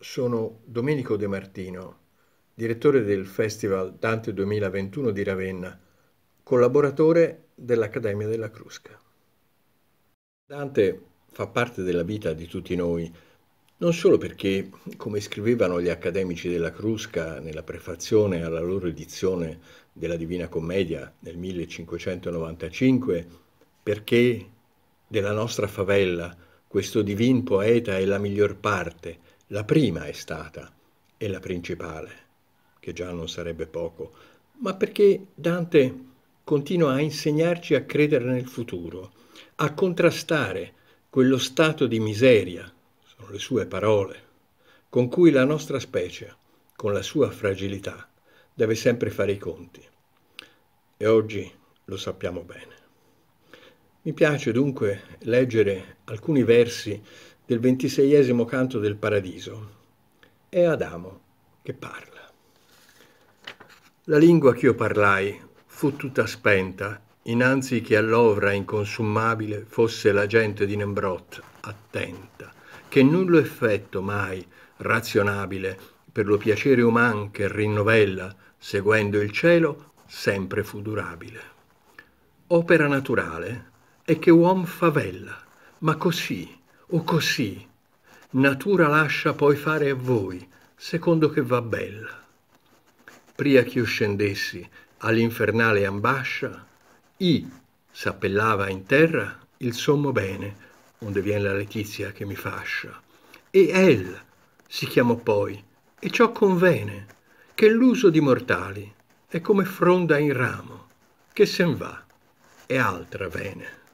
sono Domenico De Martino, direttore del Festival Dante 2021 di Ravenna, collaboratore dell'Accademia della Crusca. Dante fa parte della vita di tutti noi, non solo perché, come scrivevano gli accademici della Crusca nella prefazione alla loro edizione della Divina Commedia nel 1595, perché della nostra favella questo divin poeta è la miglior parte, la prima è stata, e la principale, che già non sarebbe poco, ma perché Dante continua a insegnarci a credere nel futuro, a contrastare quello stato di miseria, sono le sue parole, con cui la nostra specie, con la sua fragilità, deve sempre fare i conti. E oggi lo sappiamo bene. Mi piace dunque leggere alcuni versi del ventiseiesimo canto del Paradiso. È Adamo che parla. La lingua ch'io parlai fu tutta spenta, innanzi che all'ovra inconsummabile fosse la gente di Nembrot attenta, che nullo effetto mai razionabile per lo piacere uman che rinnovella, seguendo il cielo, sempre fu durabile. Opera naturale è che uom favella, ma così o così natura lascia poi fare a voi, secondo che va bella. Pria ch'io scendessi all'infernale ambascia, i s'appellava in terra il sommo bene, onde vien la letizia che mi fascia. E el si chiamò poi, e ciò convene, che l'uso di mortali è come fronda in ramo, che sen va, e altra vene.